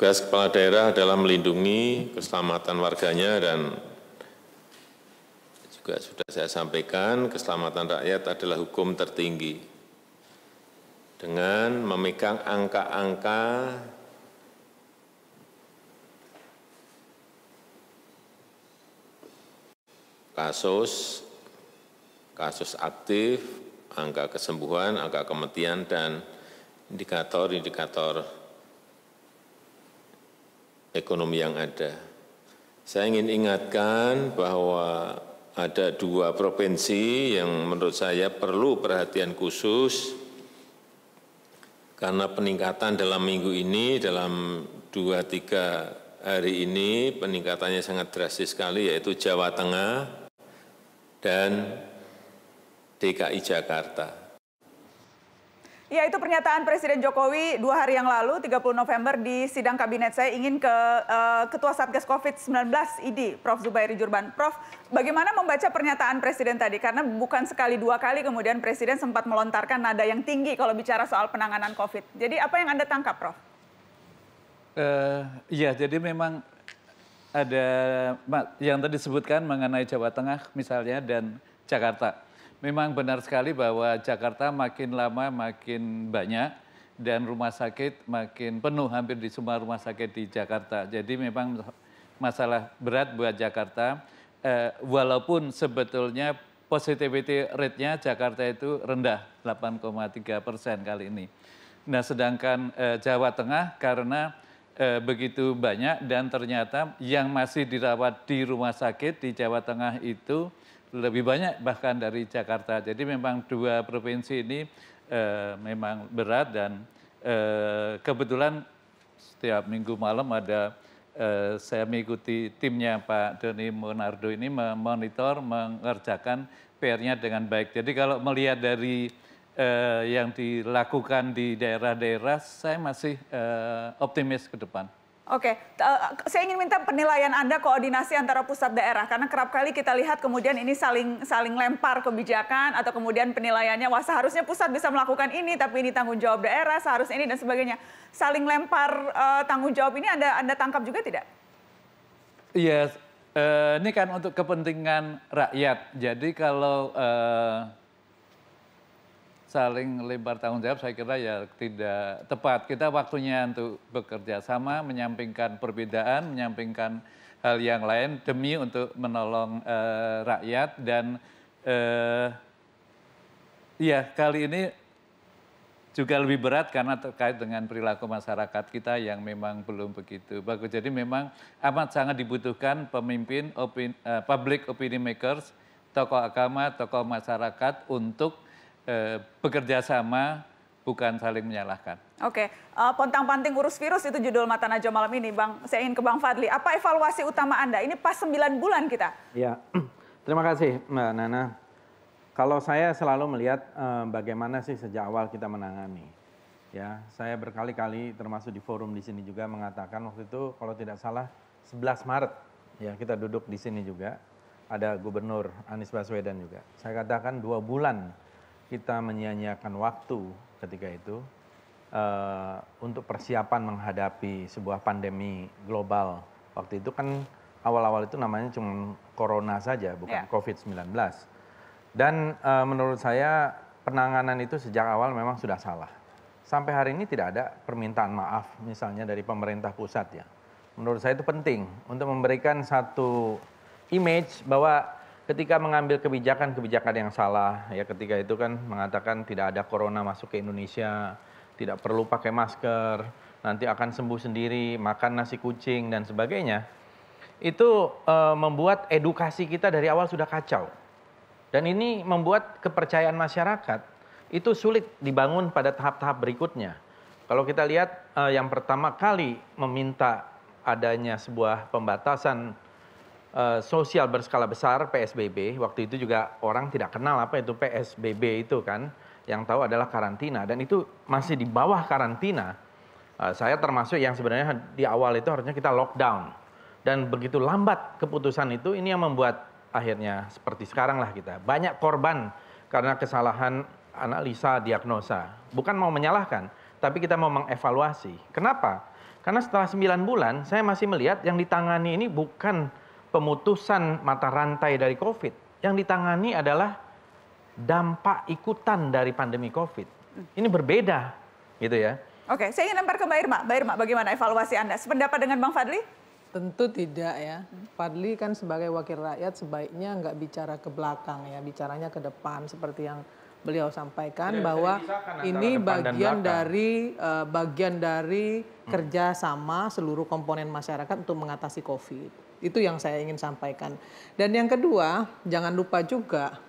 Tugas kepala daerah adalah melindungi keselamatan warganya dan juga sudah saya sampaikan, keselamatan rakyat adalah hukum tertinggi. Dengan memegang angka-angka kasus, kasus aktif, angka kesembuhan, angka kematian, dan indikator-indikator ekonomi yang ada. Saya ingin ingatkan bahwa ada dua provinsi yang menurut saya perlu perhatian khusus karena peningkatan dalam minggu ini, dalam dua tiga hari ini peningkatannya sangat drastis sekali yaitu Jawa Tengah dan DKI Jakarta. Ya itu pernyataan Presiden Jokowi dua hari yang lalu 30 November di sidang kabinet saya ingin ke uh, Ketua Satgas COVID-19 ID Prof. Zubairi Jurban. Prof, bagaimana membaca pernyataan Presiden tadi? Karena bukan sekali dua kali kemudian Presiden sempat melontarkan nada yang tinggi kalau bicara soal penanganan COVID. Jadi apa yang Anda tangkap Prof? Uh, ya jadi memang ada yang tadi disebutkan mengenai Jawa Tengah misalnya dan Jakarta Memang benar sekali bahwa Jakarta makin lama makin banyak dan rumah sakit makin penuh hampir di semua rumah sakit di Jakarta. Jadi memang masalah berat buat Jakarta. Eh, walaupun sebetulnya positivity rate-nya Jakarta itu rendah 8,3 persen kali ini. Nah sedangkan eh, Jawa Tengah karena eh, begitu banyak dan ternyata yang masih dirawat di rumah sakit di Jawa Tengah itu lebih banyak bahkan dari Jakarta. Jadi memang dua provinsi ini eh, memang berat dan eh, kebetulan setiap minggu malam ada eh, saya mengikuti timnya Pak Doni Monardo ini memonitor mengerjakan PR-nya dengan baik. Jadi kalau melihat dari yang dilakukan di daerah-daerah, saya masih optimis ke depan. Oke, okay. Eh, eh, saya ingin minta penilaian Anda koordinasi antara pusat daerah karena kerap kali kita lihat kemudian ini saling saling lempar kebijakan atau kemudian penilaiannya wah seharusnya pusat bisa melakukan ini tapi ini tanggung jawab daerah seharusnya ini dan sebagainya. Saling lempar uh, tanggung jawab ini Anda Anda tangkap juga tidak? Iya, yes, uh, ini kan untuk kepentingan rakyat. Jadi kalau uh, saling lebar tanggung jawab saya kira ya tidak tepat. Kita waktunya untuk bekerja sama, menyampingkan perbedaan, menyampingkan hal yang lain demi untuk menolong uh, rakyat dan uh, ya kali ini juga lebih berat karena terkait dengan perilaku masyarakat kita yang memang belum begitu bagus. Jadi memang amat sangat dibutuhkan pemimpin, opini, uh, public opinion makers, tokoh agama, tokoh masyarakat untuk eh, bekerja sama bukan saling menyalahkan. Oke, uh, eh, pontang panting urus virus itu judul mata najwa malam ini, Bang. Saya ingin ke Bang Fadli. Apa evaluasi utama Anda? Ini pas 9 bulan kita. Ya, terima kasih Mbak Nana. Kalau saya selalu melihat uh, bagaimana sih sejak awal kita menangani. Ya, saya berkali-kali termasuk di forum di sini juga mengatakan waktu itu kalau tidak salah 11 Maret ya kita duduk di sini juga ada Gubernur Anies Baswedan juga. Saya katakan dua bulan kita menyia-nyiakan waktu ketika itu uh, untuk persiapan menghadapi sebuah pandemi global. Waktu itu kan awal-awal itu namanya cuma corona saja, bukan yeah. COVID-19. Dan uh, menurut saya penanganan itu sejak awal memang sudah salah. Sampai hari ini tidak ada permintaan maaf misalnya dari pemerintah pusat ya. Menurut saya itu penting untuk memberikan satu image bahwa ketika mengambil kebijakan-kebijakan yang salah ya ketika itu kan mengatakan tidak ada corona masuk ke Indonesia, tidak perlu pakai masker, nanti akan sembuh sendiri, makan nasi kucing dan sebagainya. Itu e, membuat edukasi kita dari awal sudah kacau. Dan ini membuat kepercayaan masyarakat itu sulit dibangun pada tahap-tahap berikutnya. Kalau kita lihat e, yang pertama kali meminta adanya sebuah pembatasan Eh, sosial berskala besar PSBB waktu itu juga orang tidak kenal apa itu PSBB itu kan yang tahu adalah karantina dan itu masih di bawah karantina uh, saya termasuk yang sebenarnya di awal itu harusnya kita lockdown dan begitu lambat keputusan itu ini yang membuat akhirnya seperti sekarang lah kita banyak korban karena kesalahan analisa diagnosa bukan mau menyalahkan tapi kita mau mengevaluasi kenapa karena setelah 9 bulan saya masih melihat yang ditangani ini bukan pemutusan mata rantai dari COVID, yang ditangani adalah dampak ikutan dari pandemi COVID. Ini berbeda, gitu ya. Oke, saya ingin lempar ke Mbak Irma. Mbak Irma, bagaimana evaluasi Anda? Sependapat dengan Bang Fadli? Tentu tidak ya. Fadli kan sebagai wakil rakyat sebaiknya nggak bicara ke belakang ya, bicaranya ke depan seperti yang beliau sampaikan ya, bahwa ini eh, bagian dari uh, bagian dari hmm. kerja sama seluruh komponen masyarakat untuk mengatasi COVID. Itu yang saya ingin sampaikan. Dan yang kedua, jangan lupa juga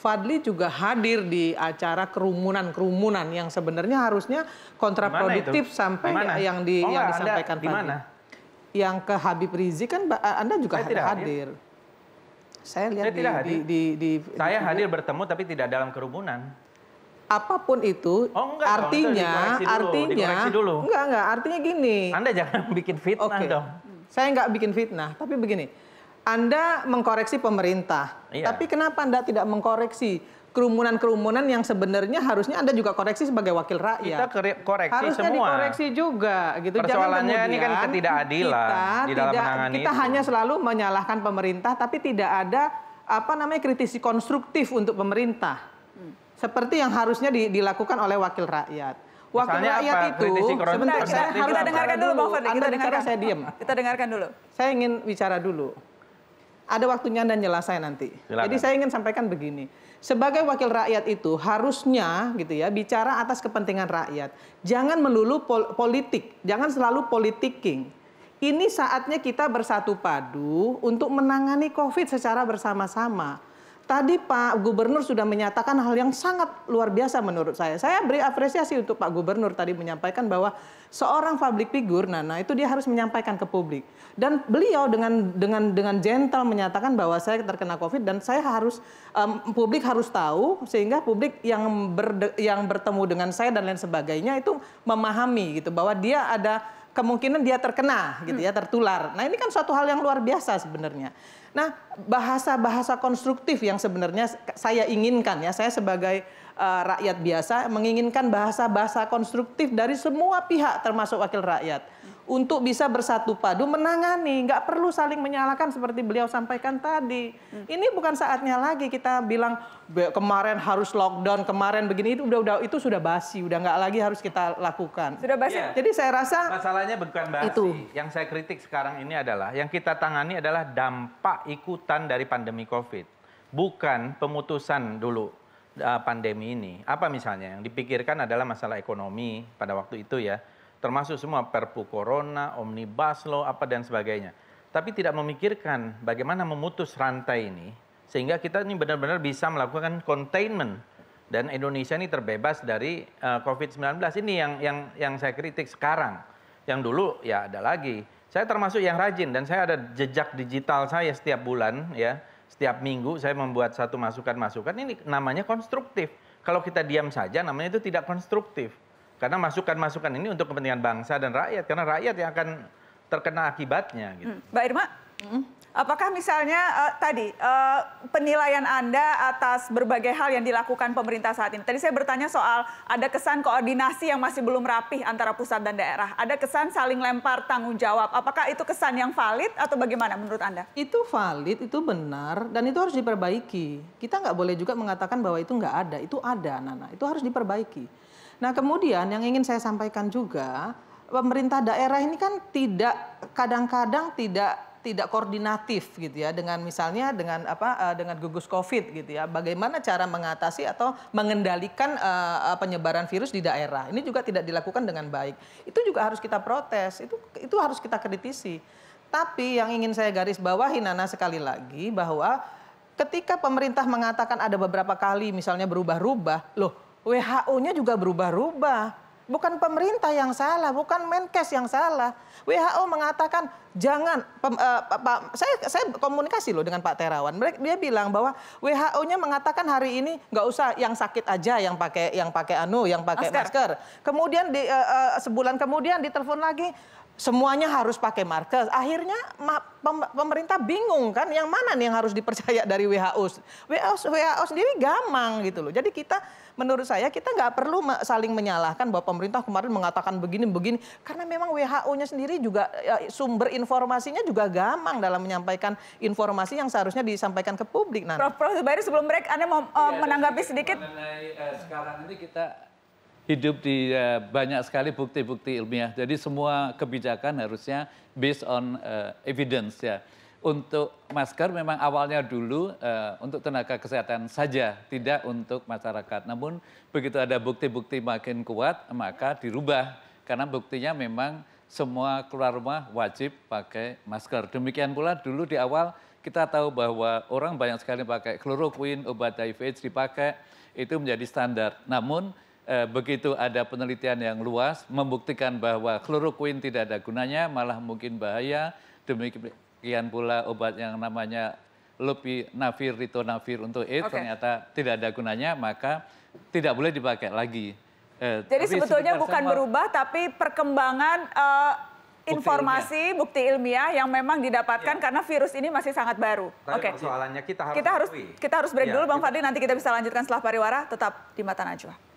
Fadli juga hadir di acara kerumunan-kerumunan yang sebenarnya harusnya kontraproduktif sampai dimana? yang di oh, yang enggak, disampaikan anda, Fadli. Yang ke Habib Rizik kan Anda juga saya hadir. Saya lihat saya di, tidak hadir. di di di Saya di, hadir bertemu tapi tidak dalam kerumunan apapun itu oh, enggak, artinya dong, itu dulu, artinya dulu. enggak enggak artinya gini Anda jangan bikin fitnah okay. dong saya nggak bikin fitnah, tapi begini, Anda mengkoreksi pemerintah, iya. tapi kenapa Anda tidak mengkoreksi kerumunan-kerumunan yang sebenarnya harusnya Anda juga koreksi sebagai wakil rakyat. Kita koreksi harusnya semua. dikoreksi juga gitu. Persoalannya ini kan ketidakadilan kita di dalam tidak, menangani Kita itu. hanya selalu menyalahkan pemerintah tapi tidak ada apa namanya kritisi konstruktif untuk pemerintah. Hmm. Seperti yang harusnya di, dilakukan oleh wakil rakyat wakil Misalnya rakyat apa? itu sebentar kita, kita, kita dengarkan dulu Bang Ferdinand. kita dengarkan saya diam kita dengarkan dulu saya ingin bicara dulu ada waktunya dan saya nanti. Silakan. Jadi saya ingin sampaikan begini. Sebagai wakil rakyat itu harusnya gitu ya bicara atas kepentingan rakyat. Jangan melulu pol politik, jangan selalu politiking. Ini saatnya kita bersatu padu untuk menangani Covid secara bersama-sama Tadi Pak Gubernur sudah menyatakan hal yang sangat luar biasa menurut saya. Saya beri apresiasi untuk Pak Gubernur tadi menyampaikan bahwa seorang public figure Nana itu dia harus menyampaikan ke publik. Dan beliau dengan dengan dengan gentle menyatakan bahwa saya terkena Covid dan saya harus um, publik harus tahu sehingga publik yang ber, yang bertemu dengan saya dan lain sebagainya itu memahami gitu bahwa dia ada kemungkinan dia terkena gitu hmm. ya, tertular. Nah, ini kan suatu hal yang luar biasa sebenarnya. Nah, bahasa-bahasa konstruktif yang sebenarnya saya inginkan ya, saya sebagai uh, rakyat biasa menginginkan bahasa-bahasa konstruktif dari semua pihak termasuk wakil rakyat untuk bisa bersatu padu menangani, nggak perlu saling menyalahkan seperti beliau sampaikan tadi. Ini bukan saatnya lagi kita bilang kemarin harus lockdown, kemarin begini itu udah udah itu sudah basi, udah nggak lagi harus kita lakukan. Sudah basi. Ya. Jadi saya rasa masalahnya bukan basi. Itu. Yang saya kritik sekarang ini adalah yang kita tangani adalah dampak ikutan dari pandemi Covid, bukan pemutusan dulu eh, pandemi ini. Apa misalnya yang dipikirkan adalah masalah ekonomi pada waktu itu ya termasuk semua perpu corona, omnibus law, apa dan sebagainya. Tapi tidak memikirkan bagaimana memutus rantai ini sehingga kita ini benar-benar bisa melakukan containment dan Indonesia ini terbebas dari uh, eh, COVID-19 ini yang yang yang saya kritik sekarang. Yang dulu ya ada lagi. Saya termasuk yang rajin dan saya ada jejak digital saya setiap bulan ya setiap minggu saya membuat satu masukan-masukan ini namanya konstruktif. Kalau kita diam saja namanya itu tidak konstruktif karena masukan-masukan ini untuk kepentingan bangsa dan rakyat karena rakyat yang akan terkena akibatnya gitu. Hmm. Mbak Irma, hmm. apakah misalnya uh, tadi uh, penilaian Anda atas berbagai hal yang dilakukan pemerintah saat ini. Tadi saya bertanya soal ada kesan koordinasi yang masih belum rapih antara pusat dan daerah. Ada kesan saling lempar tanggung jawab. Apakah itu kesan yang valid atau bagaimana menurut Anda? Itu valid, itu benar dan itu harus diperbaiki. Kita nggak boleh juga mengatakan bahwa itu nggak ada. Itu ada, Nana. Itu harus diperbaiki Nah kemudian yang ingin saya sampaikan juga pemerintah daerah ini kan tidak kadang-kadang tidak tidak koordinatif gitu ya dengan misalnya dengan apa eh, dengan gugus covid gitu ya bagaimana cara mengatasi atau mengendalikan uh, penyebaran virus di daerah ini juga tidak dilakukan dengan baik itu juga harus kita protes itu itu harus kita kritisi tapi yang ingin saya garis bawahi Nana sekali lagi bahwa ketika pemerintah mengatakan ada beberapa kali misalnya berubah-ubah loh WHO-nya juga berubah-ubah. Bukan pemerintah yang salah, bukan Menkes yang salah. WHO mengatakan jangan pem, uh, eh, Pak saya saya komunikasi loh dengan Pak Terawan. Dia bilang bahwa WHO-nya mengatakan hari ini nggak usah yang sakit aja yang pakai yang pakai anu, yang pakai masker. masker. Kemudian di, uh, uh, sebulan kemudian ditelepon lagi semuanya harus pakai masker. Akhirnya pemerintah bingung kan yang mana nih yang harus dipercaya dari WHO. WHO, WHO sendiri gamang gitu loh. Jadi kita menurut saya kita nggak perlu saling menyalahkan bahwa pemerintah kemarin mengatakan begini-begini. Karena memang WHO-nya sendiri juga ya, sumber informasinya juga gamang dalam menyampaikan informasi yang seharusnya disampaikan ke publik. Nah. Prof. Prof. Zubairi sebelum break Anda mau ya, menanggapi sedikit? Mengenai uh, sekarang ini kita hidup di uh, banyak sekali bukti-bukti ilmiah. Jadi semua kebijakan harusnya based on uh, evidence ya. Untuk masker memang awalnya dulu uh, untuk tenaga kesehatan saja, tidak untuk masyarakat. Namun begitu ada bukti-bukti makin kuat, maka dirubah karena buktinya memang semua keluar rumah wajib pakai masker. Demikian pula dulu di awal kita tahu bahwa orang banyak sekali pakai kloroquine, obat HIV AIDS dipakai, itu menjadi standar. Namun eh, begitu ada penelitian yang luas membuktikan bahwa kloroquin tidak ada gunanya, malah mungkin bahaya. Demikian pula obat yang namanya lopinavir, ritonavir untuk AIDS okay. ternyata tidak ada gunanya, maka tidak boleh dipakai lagi. Eh, Jadi sebetulnya bukan berubah, tapi perkembangan uh, bukti informasi, ilmiah. bukti ilmiah yang memang didapatkan ya. karena virus ini masih sangat baru. Oke. Okay. Persoalannya kita harus kita harus, kita harus break ya, dulu, Bang kita... Fadli. Nanti kita bisa lanjutkan setelah pariwara. Tetap di mata najwa.